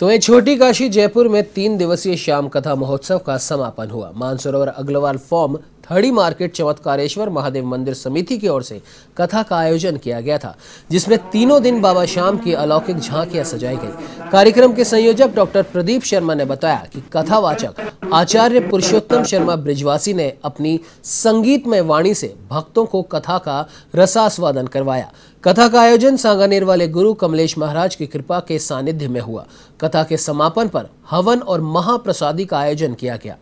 तो वही छोटी काशी जयपुर में तीन दिवसीय श्याम कथा महोत्सव का समापन हुआ मानसरोवर अग्रवाल फॉर्म थड़ी मार्केट चमत्कारेश्वर महादेव मंदिर समिति की ओर से कथा का आयोजन किया गया था जिसमें तीनों दिन बाबा श्याम की अलौकिक झांकियां सजाई गई कार्यक्रम के संयोजक डॉक्टर प्रदीप शर्मा ने बताया कि कथावाचक आचार्य पुरुषोत्तम शर्मा ब्रिजवासी ने अपनी संगीतमय वाणी से भक्तों को कथा का रसास्वादन करवाया कथा का आयोजन सांगानेर वाले गुरु कमलेश महाराज की कृपा के सानिध्य में हुआ कथा के समापन पर हवन और महाप्रसादी का आयोजन किया गया